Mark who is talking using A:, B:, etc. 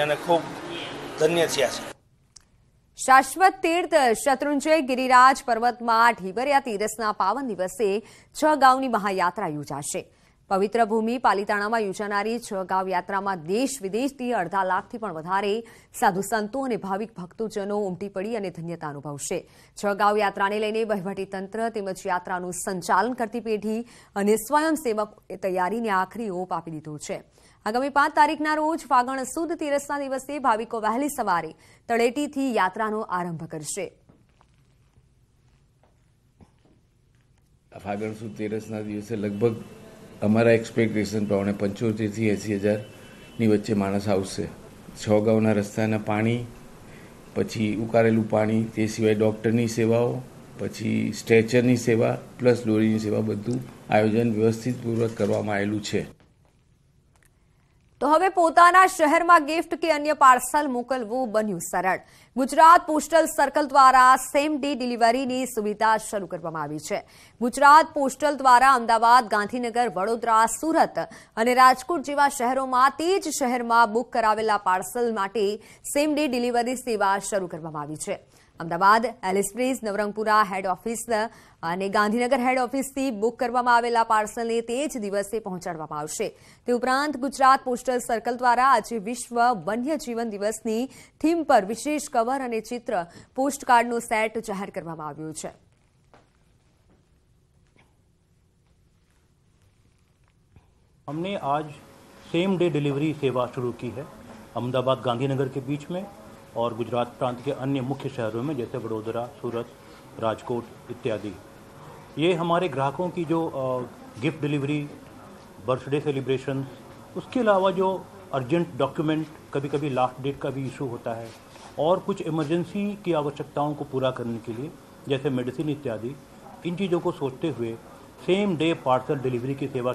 A: અને ખૂબ ધન્ય થયા છે
B: શાશ્વત તીર્થ શત્રુંજય ગિરિરાજ પર્વતમાં ઢીબરિયા તીરસના પાવન દિવસે છ ગાંવની મહાયાત્રા યોજાશે પવિત્ર ભૂમિ પાલિતાણામાં યોજાનારી છ ગાંવ યાત્રામાં દેશ વિદેશથી અડધા લાખથી પણ વધારે સાધુ સંતો અને ભાવિક ભક્તોજનો ઉમટી પડી અને ધન્યતા અનુભવશે છ ગાવ યાત્રાને લઈને તંત્ર તેમજ યાત્રાનું સંચાલન કરતી પેઢી અને સ્વયંસેવકોએ તૈયારીને આખરી ઓપ આપી દીધો છે આગામી પાંચ તારીખના રોજ ફાગણ સુદ તીરસના દિવસે ભાવિકો વહેલી સવારે તળેટીથી યાત્રાનો આરંભ કરશે
C: ફાગણ સુદ તેરસના દિવસે લગભગ અમારા એક્સપેક્ટેશન પ્રમાણે પંચોતેરથી એંસી હજારની વચ્ચે માણસ આવશે છ ગાઉના રસ્તાના પાણી પછી ઉકારેલું પાણી તે સિવાય ડૉક્ટરની સેવાઓ પછી સ્ટ્રેચરની સેવા પ્લસ દોરીની સેવા બધું આયોજન વ્યવસ્થિતપૂર્વક કરવામાં આવેલું છે
B: તો હવે પોતાના શહેરમાં ગિફ્ટ કે અન્ય પાર્સલ મોકલવું બન્યું સરળ ગુજરાત પોસ્ટલ સર્કલ દ્વારા સેમ ડે ડિલિવરીની સુવિધા શરૂ કરવામાં આવી છે ગુજરાત પોસ્ટલ દ્વારા અમદાવાદ ગાંધીનગર વડોદરા સુરત અને રાજકોટ જેવા શહેરોમાં તે જ શહેરમાં બુક કરાવેલા પાર્સલ માટે સેમ ડે ડિલિવરી સેવા શરૂ કરવામાં આવી છે અમદાવાદ એલિસ્પ્રીઝ નવરંગપુરા હેડ ઓફિસ અને ગાંધીનગર હેડ ઓફિસ થી બુક કરવામાં આવેલા પાર્સલને તેજ દિવસથી પહોંચાડવામાં આવશે તે ઉપરાંત ગુજરાત પોસ્ટલ સર્કલ દ્વારા આજે વિશ્વ વન્યજીવન દિવસની થીમ પર વિશેષ કવર અને ચિત્ર પોસ્ટકાર્ડનો સેટ જાહેર કરવામાં આવ્યો છે
A: અમને આજ સેમ ડે ડિલિવરી સેવા શરૂ કરી છે અમદાવાદ ગાંધીનગર કે બીચ મે और गुजरात प्रांत के अन्य मुख्य शहरों में जैसे वडोदरा सूरत राजकोट इत्यादि ये हमारे ग्राहकों की जो गिफ्ट डिलीवरी बर्थडे सेलिब्रेशन उसके अलावा जो अर्जेंट डॉक्यूमेंट कभी कभी लास्ट डेट का भी इशू होता है और कुछ इमरजेंसी की आवश्यकताओं को पूरा करने के लिए जैसे मेडिसिन इत्यादि इन चीज़ों को सोचते हुए सेम डे पार्सल डिलीवरी की सेवा